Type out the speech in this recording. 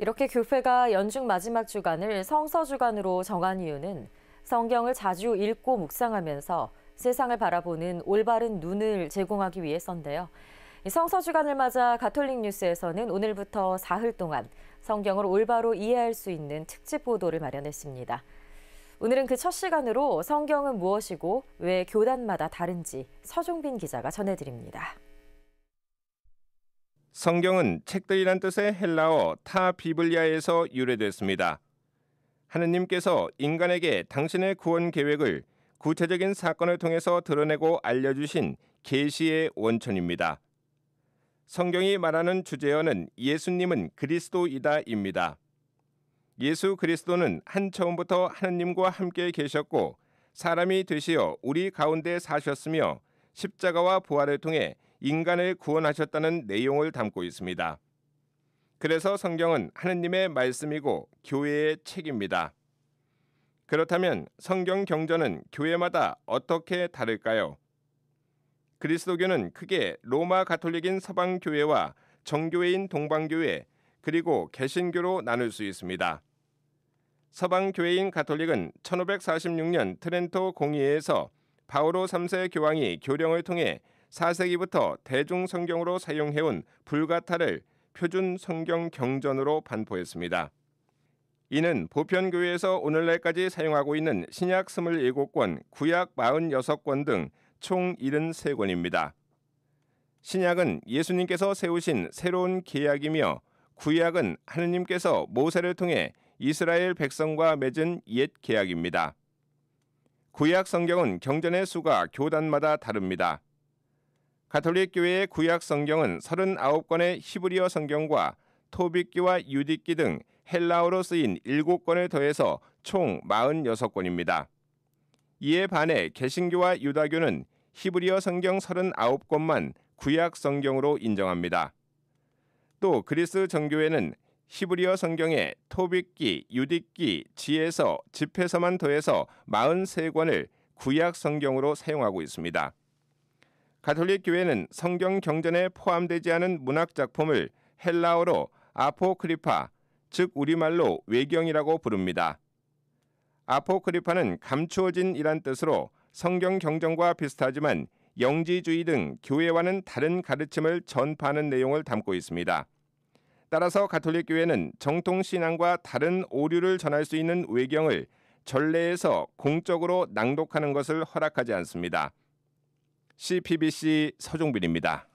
이렇게 교회가 연중 마지막 주간을 성서 주간으로 정한 이유는 성경을 자주 읽고 묵상하면서 세상을 바라보는 올바른 눈을 제공하기 위해서인데요. 성서 주간을 맞아 가톨릭 뉴스에서는 오늘부터 사흘 동안 성경을 올바로 이해할 수 있는 특집 보도를 마련했습니다. 오늘은 그 첫 시간으로 성경은 무엇이고 왜 교단마다 다른지 서종빈 기자가 전해드립니다. 성경은 책들이란 뜻의 헬라어 타 비블리아에서 유래됐습니다. 하느님께서 인간에게 당신의 구원 계획을 구체적인 사건을 통해서 드러내고 알려주신 계시의 원천입니다. 성경이 말하는 주제어는 예수님은 그리스도이다입니다. 예수 그리스도는 한처음부터 하느님과 함께 계셨고 사람이 되시어 우리 가운데 사셨으며 십자가와 부활을 통해 인간을 구원하셨다는 내용을 담고 있습니다. 그래서 성경은 하느님의 말씀이고 교회의 책입니다. 그렇다면 성경 경전은 교회마다 어떻게 다를까요? 그리스도교는 크게 로마 가톨릭인 서방 교회와 정교회인 동방교회 그리고 개신교로 나눌 수 있습니다. 서방 교회인 가톨릭은 1546년 트렌토 공의회에서 바오로 3세 교황이 교령을 통해 4세기부터 대중 성경으로 사용해온 불가타를 표준 성경 경전으로 반포했습니다. 이는 보편교회에서 오늘날까지 사용하고 있는 신약 27권, 구약 46권 등 총 73권입니다. 신약은 예수님께서 세우신 새로운 계약이며 구약은 하느님께서 모세를 통해 이스라엘 백성과 맺은 옛 계약입니다. 구약 성경은 경전의 수가 교단마다 다릅니다. 가톨릭 교회의 구약 성경은 39권의 히브리어 성경과 토빅기와 유디기 등 헬라어로 쓰인 7권을 더해서 총 46권입니다. 이에 반해 개신교와 유다교는 히브리어 성경 39권만 구약 성경으로 인정합니다. 또 그리스 정교회는 히브리어 성경에 토빅기, 유디기, 지에서, 집회서만 더해서 43권을 구약 성경으로 사용하고 있습니다. 가톨릭 교회는 성경 경전에 포함되지 않은 문학 작품을 헬라어로 아포크리파, 즉 우리말로 외경이라고 부릅니다. 아포크리파는 감추어진이란 뜻으로 성경 경전과 비슷하지만 영지주의 등 교회와는 다른 가르침을 전파하는 내용을 담고 있습니다. 따라서 가톨릭 교회는 정통 신앙과 다른 오류를 전할 수 있는 외경을 전례에서 공적으로 낭독하는 것을 허락하지 않습니다. CPBC 서종빈입니다.